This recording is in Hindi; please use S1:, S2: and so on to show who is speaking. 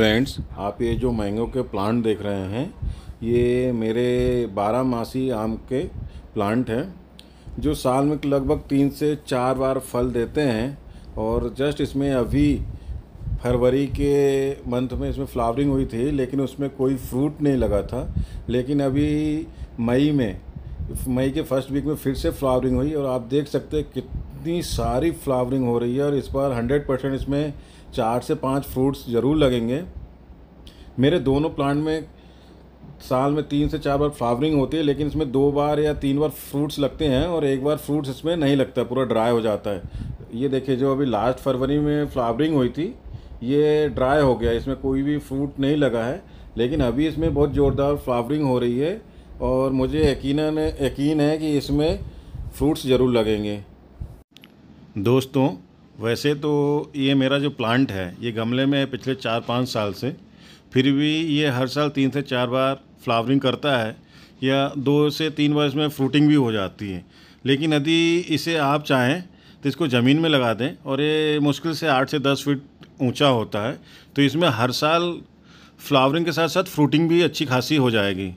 S1: फ्रेंड्स आप ये जो मैंगो के प्लांट देख रहे हैं ये मेरे बारह मासी आम के प्लांट हैं जो साल में लगभग तीन से चार बार फल देते हैं और जस्ट इसमें अभी फरवरी के मंथ में इसमें फ्लावरिंग हुई थी लेकिन उसमें कोई फ्रूट नहीं लगा था लेकिन अभी मई में मई के फर्स्ट वीक में फिर से फ्लावरिंग हुई और आप देख सकते हैं कि इतनी सारी फ्लावरिंग हो रही है और इस बार हंड्रेड परसेंट इसमें चार से पाँच फ्रूट्स ज़रूर लगेंगे मेरे दोनों प्लांट में साल में तीन से चार बार फ्लावरिंग होती है लेकिन इसमें दो बार या तीन बार फ्रूट्स लगते हैं और एक बार फ्रूट्स इसमें नहीं लगता पूरा ड्राई हो जाता है ये देखिए जो अभी लास्ट फरवरी में फ्लावरिंग हुई थी ये ड्राई हो गया इसमें कोई भी फ्रूट नहीं लगा है लेकिन अभी इसमें बहुत ज़ोरदार फ्लावरिंग हो रही है और मुझे यकीन यकीन है कि इसमें फ्रूट्स ज़रूर लगेंगे दोस्तों वैसे तो ये मेरा जो प्लांट है ये गमले में है पिछले चार पाँच साल से फिर भी ये हर साल तीन से चार बार फ्लावरिंग करता है या दो से तीन बार इसमें फ्रूटिंग भी हो जाती है लेकिन यदि इसे आप चाहें तो इसको ज़मीन में लगा दें और ये मुश्किल से आठ से दस फीट ऊंचा होता है तो इसमें हर साल फ्लावरिंग के साथ साथ फ्रूटिंग भी अच्छी खासी हो जाएगी